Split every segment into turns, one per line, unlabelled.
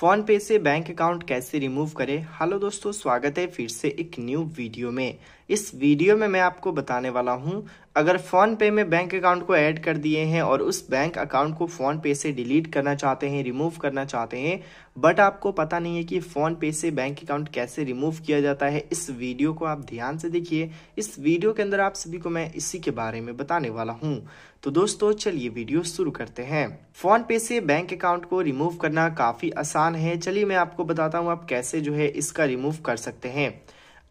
phone PhonePe से bank account कैसे remove करें हेलो दोस्तों स्वागत है फिर से एक न्यू वीडियो में इस वीडियो में मैं आपको बताने वाला हूं अगर फोन पे में बैंक अकाउंट को ऐड कर दिए हैं और उस बैंक अकाउंट को फोन पे से डिलीट करना चाहते हैं रिमूव करना चाहते हैं बट आपको पता नहीं है कि फोन पे से बैंक अकाउंट कैसे रिमूव किया जाता है इस वीडियो को आप ध्यान से देखिए इस वीडियो के अंदर आप सभी को मैं इसी के बारे में बताने वाला हूँ तो दोस्तों चलिए वीडियो शुरू करते हैं फोन पे से बैंक अकाउंट को रिमूव करना काफ़ी आसान है चलिए मैं आपको बताता हूँ आप कैसे जो है इसका रिमूव कर सकते हैं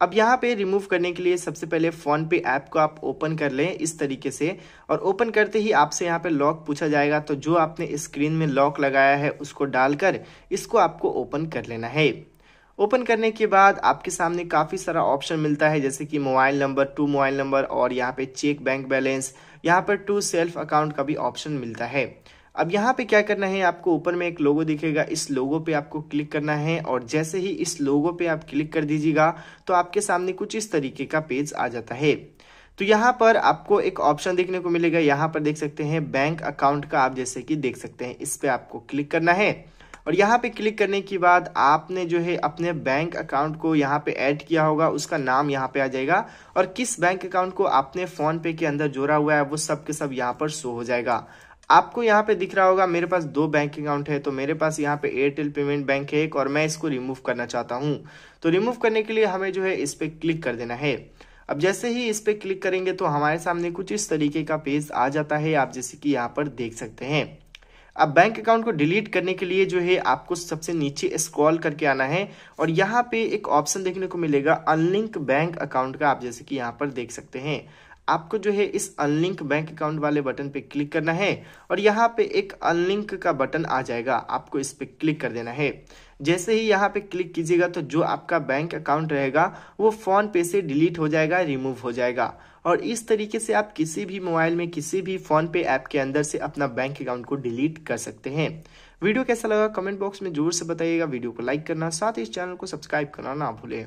अब यहाँ पे रिमूव करने के लिए सबसे पहले फ़ोन पे ऐप को आप ओपन कर लें इस तरीके से और ओपन करते ही आपसे यहाँ पे लॉक पूछा जाएगा तो जो आपने स्क्रीन में लॉक लगाया है उसको डालकर इसको आपको ओपन कर लेना है ओपन करने के बाद आपके सामने काफ़ी सारा ऑप्शन मिलता है जैसे कि mobile number to mobile number और यहाँ पे चेक बैंक बैलेंस यहाँ पर टू सेल्फ अकाउंट का भी ऑप्शन मिलता है अब यहाँ पे क्या करना है आपको ऊपर में एक लोगो दिखेगा इस लोगो पे आपको क्लिक करना है और जैसे ही इस लोगो पे आप क्लिक कर दीजिएगा तो आपके सामने कुछ इस तरीके का पेज आ जाता है तो यहाँ पर आपको एक ऑप्शन देखने को मिलेगा यहाँ पर देख सकते हैं बैंक अकाउंट का आप जैसे कि देख सकते हैं इस पर आपको क्लिक करना है और यहाँ पे क्लिक करने के बाद आपने जो है अपने बैंक अकाउंट को यहाँ पे ऐड किया होगा उसका नाम यहाँ पे आ जाएगा और किस बैंक अकाउंट को आपने फोन पे के अंदर जोड़ा हुआ है वो सब के सब यहाँ पर शो हो जाएगा आपको यहाँ पे दिख रहा होगा मेरे पास दो बैंक अकाउंट है तो मेरे पास यहाँ पे एयरटेल पेमेंट बैंक है एक और मैं इसको रिमूव करना चाहता हूँ तो रिमूव करने के लिए हमें जो है इस पर क्लिक कर देना है अब जैसे ही इस पर क्लिक करेंगे तो हमारे सामने कुछ इस तरीके का पेज आ जाता है आप जैसे कि यहाँ पर देख सकते हैं अब बैंक अकाउंट को डिलीट करने के लिए जो है आपको सबसे नीचे स्क्रॉल करके आना है और यहाँ पे एक ऑप्शन देखने को मिलेगा अनलिंक बैंक अकाउंट का आप जैसे कि यहाँ पर देख सकते हैं आपको जो है इस अनलिंक बैंक अकाउंट वाले बटन पे क्लिक करना है और यहाँ पे एक अनलिंक का बटन आ जाएगा आपको इस पे क्लिक कर देना है जैसे ही यहाँ पे क्लिक कीजिएगा तो जो आपका बैंक अकाउंट रहेगा वो फोन पे से डिलीट हो जाएगा रिमूव हो जाएगा और इस तरीके से आप किसी भी मोबाइल में किसी भी फोन पे ऐप के अंदर से अपना बैंक अकाउंट को डिलीट कर सकते हैं वीडियो कैसा लगा कमेंट बॉक्स में जोर से बताइएगा वीडियो को लाइक करना साथ ही इस चैनल को सब्सक्राइब करना ना भूलें